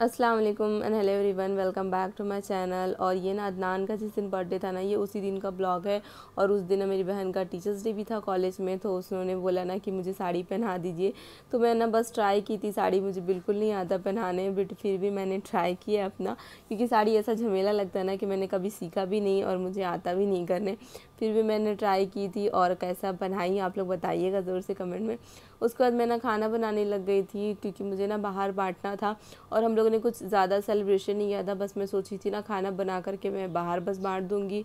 अस्सलाम वालेकुम and hello everyone welcome back to my channel और ये ना अदनान का जिस दिन बर्थडे था ना ये उसी दिन का ब्लॉग है और उस दिन ना मेरी बहन का टीचर्स डे भी था कॉलेज में तो उसने बोला ना कि मुझे साड़ी पहना दीजिए तो मैं ना बस ट्राई की थी साड़ी मुझे बिल्कुल नहीं आता पहनाने बट फिर भी मैंने ट्राई किया अपना क्योंकि साड़ी ऐसा झमेला लगता है ना कि मैंने कभी सीखा भी नहीं और मुझे आता भी नहीं करने फिर भी मैंने ट्राई की थी और कैसा बनाई आप लोग बताइएगा ज़रूर से कमेंट में उसके बाद मैं ना खाना बनाने लग गई थी क्योंकि मुझे ना बाहर बांटना था और हम लोगों ने कुछ ज़्यादा सेलिब्रेशन नहीं किया था बस मैं सोची थी ना खाना बना करके मैं बाहर बस बांट दूँगी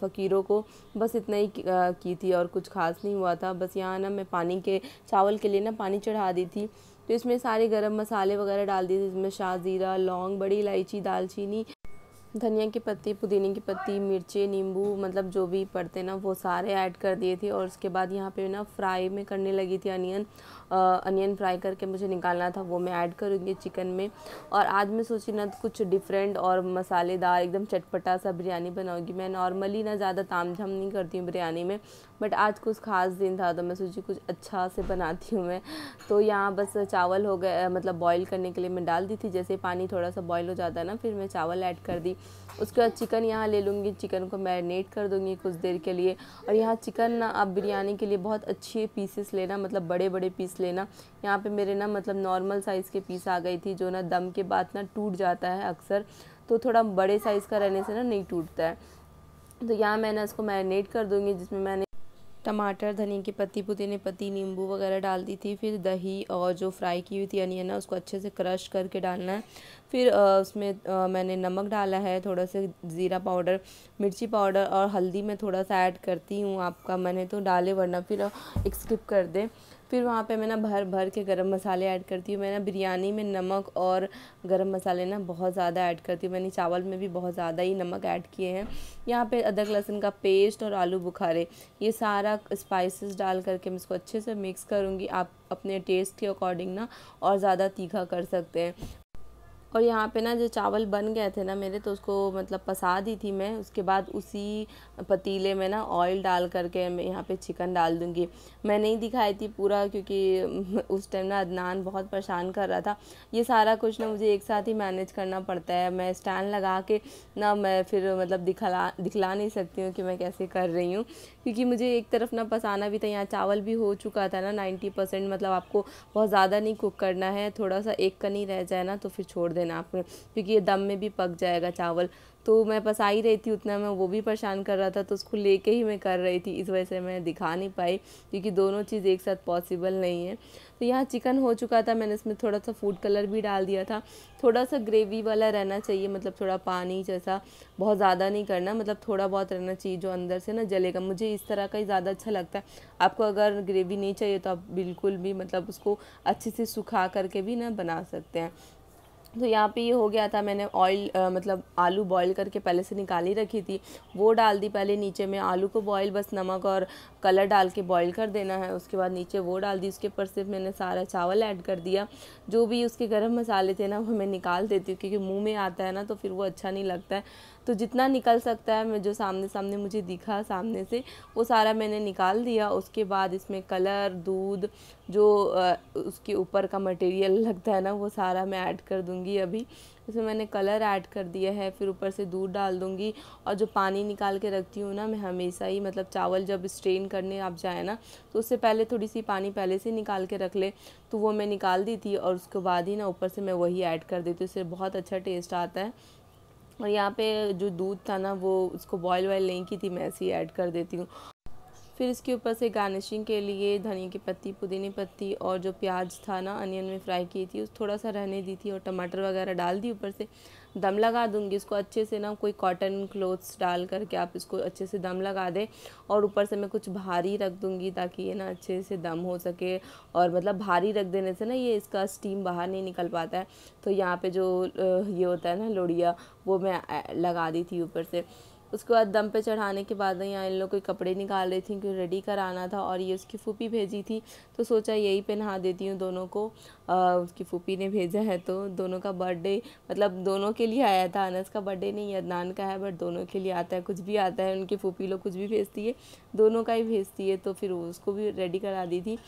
फ़कीरों को बस इतना ही की थी और कुछ खास नहीं हुआ था बस यहाँ ना मैं पानी के चावल के लिए ना पानी चढ़ा दी थी तो इसमें सारे गरम मसाले वगैरह डाल दिए थे इसमें शाह ज़ीरा लौंग बड़ी इलायची दालचीनी धनिया की पत्ती पुदीने की पत्ती मिर्ची नींबू मतलब जो भी पड़ते ना वो सारे ऐड कर दिए थे और उसके बाद यहाँ पे ना फ्राई में करने लगी थी अनियन अनियन फ्राई करके मुझे निकालना था वो मैं ऐड करूँगी चिकन में और आज मैं सोची ना तो कुछ डिफरेंट और मसालेदार एकदम चटपटा सा बिरयानी बनाऊँगी मैं नॉर्मली ना ज़्यादा ताम झाम नहीं करती हूँ बिरयानी में बट आज कुछ खास दिन था तो मैं सोची कुछ अच्छा से बनाती हूँ मैं तो यहाँ बस चावल हो गए मतलब बॉईल करने के लिए मैं डाल दी थी जैसे पानी थोड़ा सा बॉईल हो जाता है ना फिर मैं चावल ऐड कर दी उसके बाद चिकन यहाँ ले लूँगी चिकन को मैरिनेट कर दूँगी कुछ देर के लिए और यहाँ चिकन ना आप बिरयानी के लिए बहुत अच्छे पीसेस लेना मतलब बड़े बड़े पीस लेना यहाँ पे मेरे ना मतलब नॉर्मल साइज़ के पीस आ गई थी जो ना दम के बाद ना टूट जाता है अक्सर तो थोड़ा बड़े साइज़ का रहने से ना नहीं टूटता है तो यहाँ मैं ना इसको मैरिनेट कर दूँगी जिसमें मैंने टमाटर धनिया की पत्ती पुदीने पत्ती नींबू वगैरह डाल दी थी फिर दही और जो फ्राई की हुई थी अनियन ना उसको अच्छे से क्रश करके डालना है फिर उसमें मैंने नमक डाला है थोड़ा सा ज़ीरा पाउडर मिर्ची पाउडर और हल्दी मैं थोड़ा सा ऐड करती हूँ आपका मैंने तो डाले वरना फिर एक स्किप कर दें फिर वहाँ पे मैं ना भर भर के गरम मसाले ऐड करती हूँ मैं ना बिरयानी में नमक और गरम मसाले ना बहुत ज़्यादा ऐड करती हूँ मैंने चावल में भी बहुत ज़्यादा ही नमक ऐड किए हैं यहाँ पे अदरक लहसुन का पेस्ट और आलू बुखारे ये सारा स्पाइसेस डाल करके मैं इसको अच्छे से मिक्स करूँगी आप अपने टेस्ट के अकॉर्डिंग ना और ज़्यादा तीखा कर सकते हैं और यहाँ पे ना जो चावल बन गए थे ना मेरे तो उसको मतलब पसा दी थी मैं उसके बाद उसी पतीले में ना ऑयल डाल करके मैं यहाँ पे चिकन डाल दूँगी मैं नहीं दिखाई थी पूरा क्योंकि उस टाइम ना अदनान बहुत परेशान कर रहा था ये सारा कुछ ना मुझे एक साथ ही मैनेज करना पड़ता है मैं स्टैंड लगा के ना मैं फिर मतलब दिखला दिखला नहीं सकती हूँ कि मैं कैसे कर रही हूँ क्योंकि मुझे एक तरफ ना पसाना भी था यहाँ चावल भी हो चुका था ना नाइन्टी परसेंट मतलब आपको बहुत ज़्यादा नहीं कुक करना है थोड़ा सा एक कनी रह जाए ना तो फिर छोड़ देना आपने क्योंकि ये दम में भी पक जाएगा चावल तो मैं बस आ ही रही थी उतना मैं वो भी परेशान कर रहा था तो उसको लेके ही मैं कर रही थी इस वजह से मैं दिखा नहीं पाई क्योंकि दोनों चीज़ एक साथ पॉसिबल नहीं है तो यहाँ चिकन हो चुका था मैंने इसमें थोड़ा सा फूड कलर भी डाल दिया था थोड़ा सा ग्रेवी वाला रहना चाहिए मतलब थोड़ा पानी जैसा बहुत ज़्यादा नहीं करना मतलब थोड़ा बहुत रहना चाहिए जो अंदर से ना जलेगा मुझे इस तरह का ही ज़्यादा अच्छा लगता है आपको अगर ग्रेवी नहीं चाहिए तो आप बिल्कुल भी मतलब उसको अच्छे से सुखा करके भी ना बना सकते हैं तो यहाँ पे ये हो गया था मैंने ऑयल मतलब आलू बॉईल करके पहले से निकाली रखी थी वो डाल दी पहले नीचे में आलू को बॉईल बस नमक और कलर डाल के बॉईल कर देना है उसके बाद नीचे वो डाल दी उसके ऊपर सिर्फ मैंने सारा चावल ऐड कर दिया जो भी उसके गर्म मसाले थे ना वो मैं निकाल देती हूँ क्योंकि मुँह में आता है ना तो फिर वो अच्छा नहीं लगता है तो जितना निकल सकता है मैं जो सामने सामने मुझे दिखा सामने से वो सारा मैंने निकाल दिया उसके बाद इसमें कलर दूध जो उसके ऊपर का मटेरियल लगता है ना वो सारा मैं ऐड कर दूँगी अभी इसमें मैंने कलर ऐड कर दिया है फिर ऊपर से दूध डाल दूँगी और जो पानी निकाल के रखती हूँ ना मैं हमेशा ही मतलब चावल जब स्ट्रेन करने आप जाए ना तो उससे पहले थोड़ी सी पानी पहले से निकाल के रख ले तो वो मैं निकाल दी थी और उसके बाद ही ना ऊपर से मैं वही ऐड कर देती हूँ उससे बहुत अच्छा टेस्ट आता है और यहाँ पे जो दूध था ना वो उसको बॉयल वॉयल नहीं की थी मैं ऐसे ही ऐड कर देती हूँ फिर इसके ऊपर से गार्निशिंग के लिए धनिया की पत्ती पुदीने पत्ती और जो प्याज था ना अनियन में फ्राई की थी उस थोड़ा सा रहने दी थी और टमाटर वगैरह डाल दी ऊपर से दम लगा दूंगी इसको अच्छे से ना कोई कॉटन क्लोथ्स डाल करके आप इसको अच्छे से दम लगा दें और ऊपर से मैं कुछ भारी रख दूंगी ताकि ये ना अच्छे से दम हो सके और मतलब भारी रख देने से ना ये इसका स्टीम बाहर नहीं निकल पाता है तो यहाँ पे जो ये होता है ना लोड़िया वो मैं लगा दी थी ऊपर से उसके बाद दम पे चढ़ाने के बाद यहाँ इन लोग कोई कपड़े निकाल रही थी क्योंकि रेडी कराना था और ये उसकी फूपी भेजी थी तो सोचा यही पे नहा देती हूँ दोनों को आ, उसकी फूपी ने भेजा है तो दोनों का बर्थडे मतलब दोनों के लिए आया था अनस का बर्थडे नहीं अदनान का है बट दोनों के लिए आता है कुछ भी आता है उनकी फूपी लोग कुछ भी भेजती है दोनों का ही भेजती है तो फिर उसको भी रेडी करा दी थी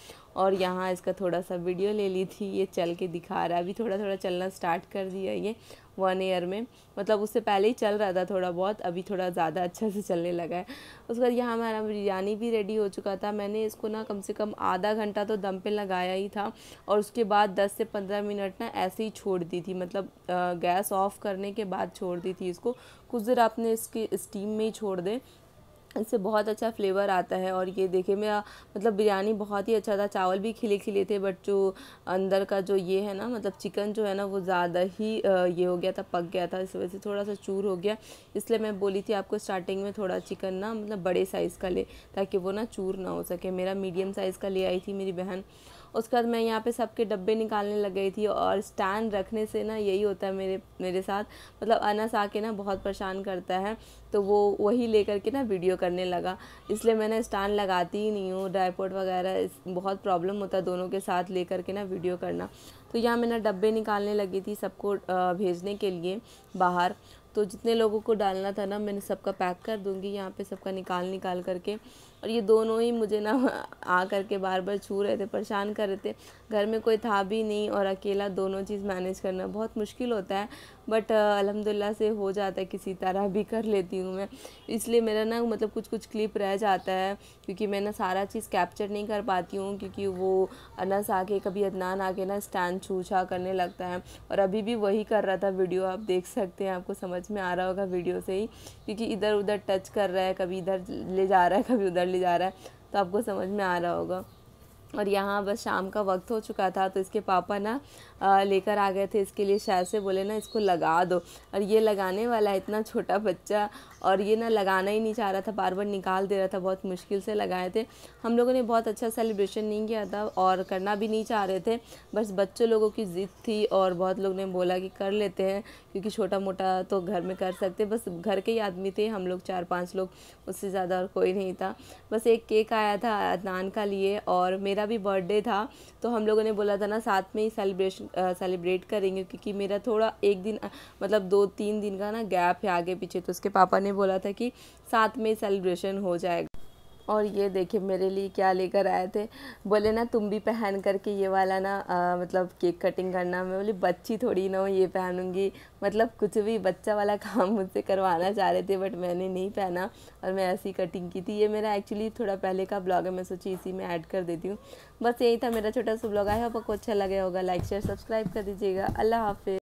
और यहाँ इसका थोड़ा सा वीडियो ले ली थी ये चल के दिखा रहा है अभी थोड़ा थोड़ा चलना स्टार्ट कर दिया ये वन ईयर में मतलब उससे पहले ही चल रहा था थोड़ा बहुत अभी थोड़ा ज़्यादा अच्छा से चलने लगा है उसके बाद यहाँ हमारा बिरयानी भी रेडी हो चुका था मैंने इसको ना कम से कम आधा घंटा तो दम पे लगाया ही था और उसके बाद दस से पंद्रह मिनट ना ऐसे ही छोड़ दी थी मतलब गैस ऑफ करने के बाद छोड़ दी थी इसको कुछ देर आपने इसकी स्टीम में ही छोड़ दें इससे बहुत अच्छा फ्लेवर आता है और ये देखे मेरा मतलब बिरयानी बहुत ही अच्छा था चावल भी खिले खिले थे बट जो अंदर का जो ये है ना मतलब चिकन जो है ना वो ज़्यादा ही ये हो गया था पक गया था इस वजह से थोड़ा सा चूर हो गया इसलिए मैं बोली थी आपको स्टार्टिंग में थोड़ा चिकन ना मतलब बड़े साइज़ का ले ताकि वो ना चूर ना हो सके मेरा मीडियम साइज़ का ले आई थी मेरी बहन उसके बाद मैं यहाँ पे सबके डब्बे निकालने लग गई थी और स्टैंड रखने से ना यही होता है मेरे मेरे साथ मतलब अनस आके ना बहुत परेशान करता है तो वो वही ले करके ना वीडियो करने लगा इसलिए मैंने स्टैंड लगाती ही नहीं हूँ ड्राईपोर्ट वगैरह बहुत प्रॉब्लम होता है दोनों के साथ ले करके ना वीडियो करना तो यहाँ मैं ना डब्बे निकालने लगी थी सबको भेजने के लिए बाहर तो जितने लोगों को डालना था ना मैंने सबका पैक कर दूँगी यहाँ पे सबका निकाल निकाल करके और ये दोनों ही मुझे ना आ करके बार बार छू रहे थे परेशान कर रहे थे घर में कोई था भी नहीं और अकेला दोनों चीज़ मैनेज करना बहुत मुश्किल होता है बट अलहमदिल्ला से हो जाता है किसी तरह भी कर लेती हूँ मैं इसलिए मेरा ना मतलब कुछ कुछ क्लिप रह जाता है क्योंकि मैं ना सारा चीज़ कैप्चर नहीं कर पाती हूँ क्योंकि वो अनस आके कभी अदनान आके ना स्टैंड छू छा करने लगता है और अभी भी वही कर रहा था वीडियो आप देख सकते हैं आपको समझ में आ रहा होगा वीडियो से ही क्योंकि इधर उधर टच कर रहा है कभी इधर ले जा रहा है कभी उधर ले जा रहा है तो आपको समझ में आ रहा होगा और यहाँ बस शाम का वक्त हो चुका था तो इसके पापा ना लेकर आ गए थे इसके लिए शहर से बोले ना इसको लगा दो और ये लगाने वाला है इतना छोटा बच्चा और ये ना लगाना ही नहीं चाह रहा था बार बार निकाल दे रहा था बहुत मुश्किल से लगाए थे हम लोगों ने बहुत अच्छा सेलिब्रेशन नहीं किया था और करना भी नहीं चाह रहे थे बस बच्चों लोगों की ज़िद थी और बहुत लोग ने बोला कि कर लेते हैं क्योंकि छोटा मोटा तो घर में कर सकते बस घर के ही आदमी थे हम लोग चार पाँच लोग उससे ज़्यादा और कोई नहीं था बस एक केक आया था अदनान का लिए और मेरा मेरा भी बर्थडे था तो हम लोगों ने बोला था ना साथ में ही सेलिब्रेशन सेलिब्रेट करेंगे क्योंकि मेरा थोड़ा एक दिन मतलब दो तीन दिन का ना गैप है आगे पीछे तो उसके पापा ने बोला था कि साथ में सेलिब्रेशन हो जाएगा और ये देखे मेरे लिए क्या लेकर आए थे बोले ना तुम भी पहन करके ये वाला ना आ, मतलब केक कटिंग करना मैं बोली बच्ची थोड़ी ना ये पहनूँगी मतलब कुछ भी बच्चा वाला काम मुझसे करवाना चाह रहे थे बट मैंने नहीं पहना और मैं ऐसी कटिंग की थी ये मेरा एक्चुअली थोड़ा पहले का ब्लॉग है मैं सोची इसी में ऐड कर देती हूँ बस यही था मेरा छोटा सा ब्लॉग आया आपको अच्छा लगे होगा लाइक शेयर सब्सक्राइब कर दीजिएगा अल्लाह हाफि